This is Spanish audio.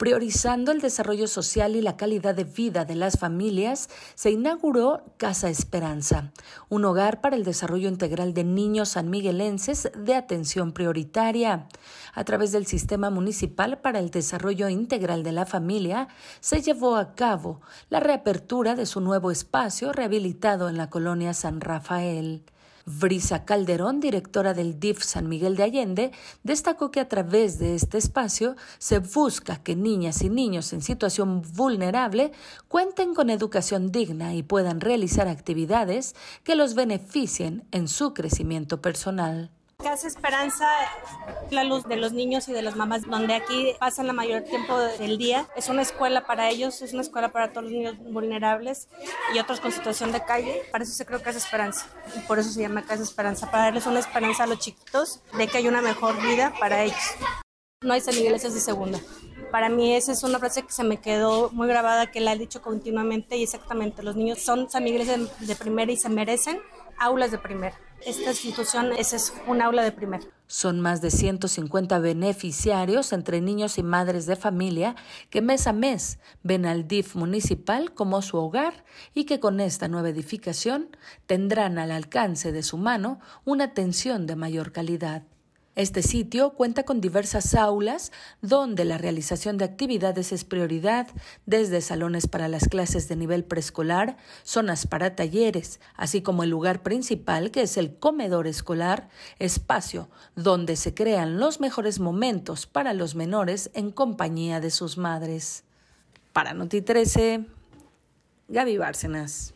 Priorizando el desarrollo social y la calidad de vida de las familias, se inauguró Casa Esperanza, un hogar para el desarrollo integral de niños sanmiguelenses de atención prioritaria. A través del Sistema Municipal para el Desarrollo Integral de la Familia, se llevó a cabo la reapertura de su nuevo espacio rehabilitado en la colonia San Rafael. Brisa Calderón, directora del DIF San Miguel de Allende, destacó que a través de este espacio se busca que niñas y niños en situación vulnerable cuenten con educación digna y puedan realizar actividades que los beneficien en su crecimiento personal. Casa Esperanza, la luz de los niños y de las mamás, donde aquí pasan la mayor tiempo del día. Es una escuela para ellos, es una escuela para todos los niños vulnerables y otros con situación de calle. Para eso se que Casa Esperanza y por eso se llama Casa Esperanza, para darles una esperanza a los chiquitos de que hay una mejor vida para ellos. No hay San de segunda. Para mí esa es una frase que se me quedó muy grabada, que la ha dicho continuamente y exactamente, los niños son San de, primera y se merecen aulas de primera. Esta institución es un aula de primera. Son más de 150 beneficiarios entre niños y madres de familia que mes a mes ven al DIF municipal como su hogar y que con esta nueva edificación tendrán al alcance de su mano una atención de mayor calidad. Este sitio cuenta con diversas aulas donde la realización de actividades es prioridad, desde salones para las clases de nivel preescolar, zonas para talleres, así como el lugar principal que es el comedor escolar, espacio donde se crean los mejores momentos para los menores en compañía de sus madres. Para Noti 13, Gaby Bárcenas.